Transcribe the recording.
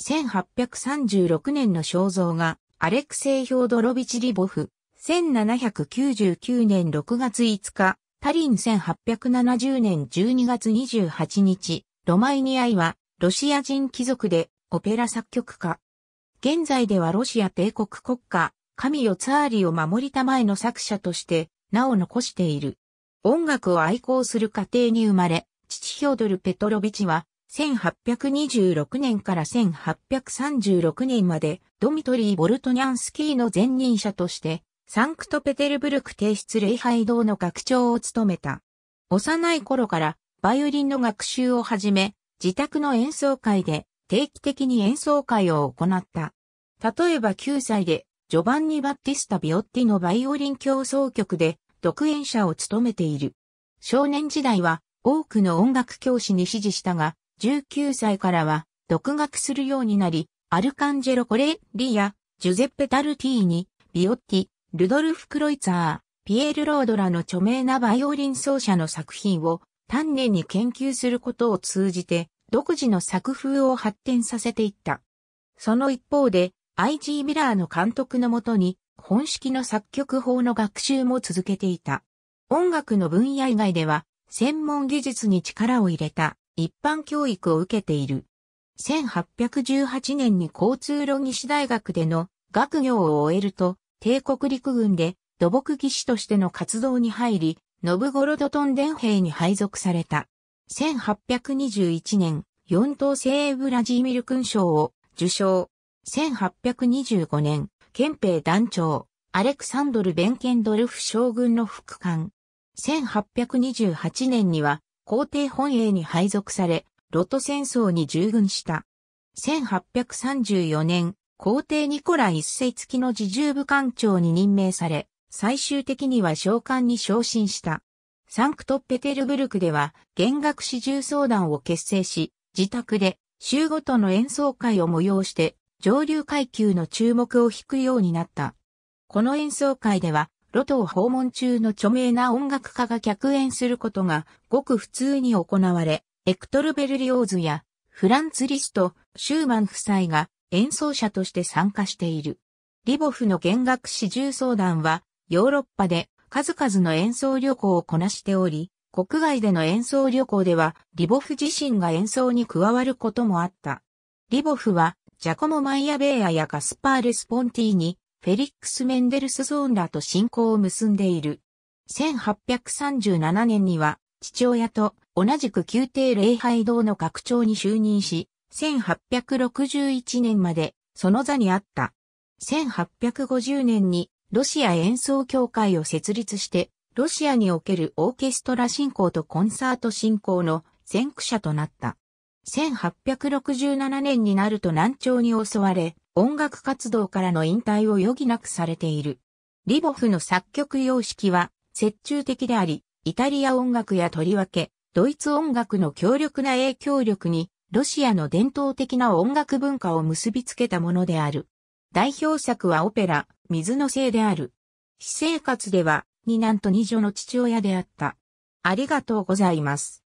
1836年の肖像が、アレクセイ・ヒョードロビチ・リボフ、1799年6月5日、タリン1870年12月28日、ロマイニアイは、ロシア人貴族で、オペラ作曲家。現在ではロシア帝国国家、神よツァーリを守りたまえの作者として、名を残している。音楽を愛好する家庭に生まれ、父ヒョードル・ペトロビチは、1826年から1836年まで、ドミトリー・ボルトニャンスキーの前任者として、サンクトペテルブルク提出礼拝堂の学長を務めた。幼い頃からバイオリンの学習をはじめ、自宅の演奏会で定期的に演奏会を行った。例えば9歳でジョバンニ・バッティスタ・ビオッティのバイオリン競争曲で独演者を務めている。少年時代は多くの音楽教師に指示したが、19歳からは独学するようになり、アルカンジェロ・コレッリやジュゼッペ・タルティーニ、ビオッティ、ルドルフ・クロイツァー、ピエール・ロードらの著名なバイオリン奏者の作品を丹念に研究することを通じて独自の作風を発展させていった。その一方で IG ミラーの監督のもとに本式の作曲法の学習も続けていた。音楽の分野以外では専門技術に力を入れた。一般教育を受けている。1818年に交通路技師大学での学業を終えると、帝国陸軍で土木技師としての活動に入り、ノブゴロドトン伝兵に配属された。1821年、四等西ブラジーミル勲章を受賞。1825年、憲兵団長、アレクサンドル・ベンケンドルフ将軍の副官。1828年には、皇帝本営に配属され、ロト戦争に従軍した。1834年、皇帝ニコラ一世付きの自重部官長に任命され、最終的には召喚に昇進した。サンクトペテルブルクでは、弦楽四重奏団を結成し、自宅で週ごとの演奏会を催して、上流階級の注目を引くようになった。この演奏会では、ロトを訪問中の著名な音楽家が客演することがごく普通に行われ、エクトル・ベルリオーズやフランツ・リスト、シューマン夫妻が演奏者として参加している。リボフの弦楽四重奏団はヨーロッパで数々の演奏旅行をこなしており、国外での演奏旅行ではリボフ自身が演奏に加わることもあった。リボフはジャコモ・マイアベーアやガスパール・スポンティーフェリックス・メンデルスゾーンらと信仰を結んでいる。1837年には父親と同じく宮廷礼拝堂の学長に就任し、1861年までその座にあった。1850年にロシア演奏協会を設立して、ロシアにおけるオーケストラ進行とコンサート進行の先駆者となった。1867年になると難聴に襲われ、音楽活動からの引退を余儀なくされている。リボフの作曲様式は、折衷的であり、イタリア音楽やとりわけ、ドイツ音楽の強力な影響力に、ロシアの伝統的な音楽文化を結びつけたものである。代表作はオペラ、水のせいである。私生活では、二男と二女の父親であった。ありがとうございます。